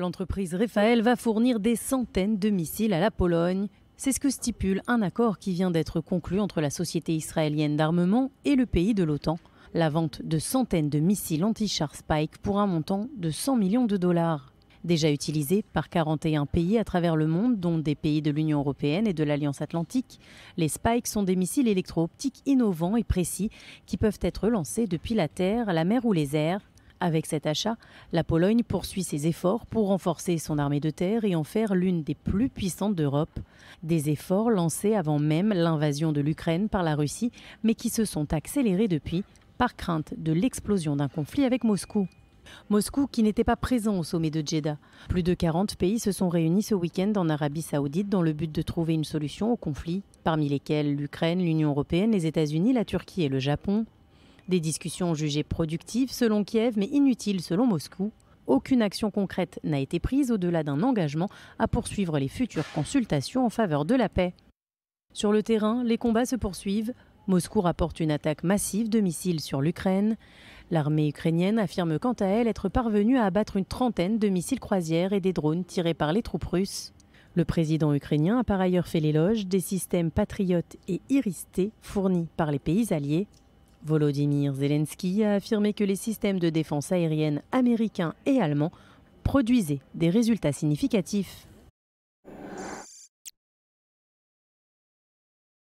L'entreprise Rafael va fournir des centaines de missiles à la Pologne. C'est ce que stipule un accord qui vient d'être conclu entre la société israélienne d'armement et le pays de l'OTAN. La vente de centaines de missiles anti-char Spike pour un montant de 100 millions de dollars. Déjà utilisés par 41 pays à travers le monde, dont des pays de l'Union européenne et de l'Alliance atlantique, les Spike sont des missiles électro-optiques innovants et précis qui peuvent être lancés depuis la Terre, la mer ou les airs avec cet achat, la Pologne poursuit ses efforts pour renforcer son armée de terre et en faire l'une des plus puissantes d'Europe. Des efforts lancés avant même l'invasion de l'Ukraine par la Russie, mais qui se sont accélérés depuis par crainte de l'explosion d'un conflit avec Moscou. Moscou qui n'était pas présent au sommet de Jeddah. Plus de 40 pays se sont réunis ce week-end en Arabie saoudite dans le but de trouver une solution au conflit, parmi lesquels l'Ukraine, l'Union européenne, les États-Unis, la Turquie et le Japon, des discussions jugées productives selon Kiev mais inutiles selon Moscou. Aucune action concrète n'a été prise au-delà d'un engagement à poursuivre les futures consultations en faveur de la paix. Sur le terrain, les combats se poursuivent. Moscou rapporte une attaque massive de missiles sur l'Ukraine. L'armée ukrainienne affirme quant à elle être parvenue à abattre une trentaine de missiles croisières et des drones tirés par les troupes russes. Le président ukrainien a par ailleurs fait l'éloge des systèmes Patriotes et iristés fournis par les pays alliés Volodymyr Zelensky a affirmé que les systèmes de défense aérienne américains et allemands produisaient des résultats significatifs.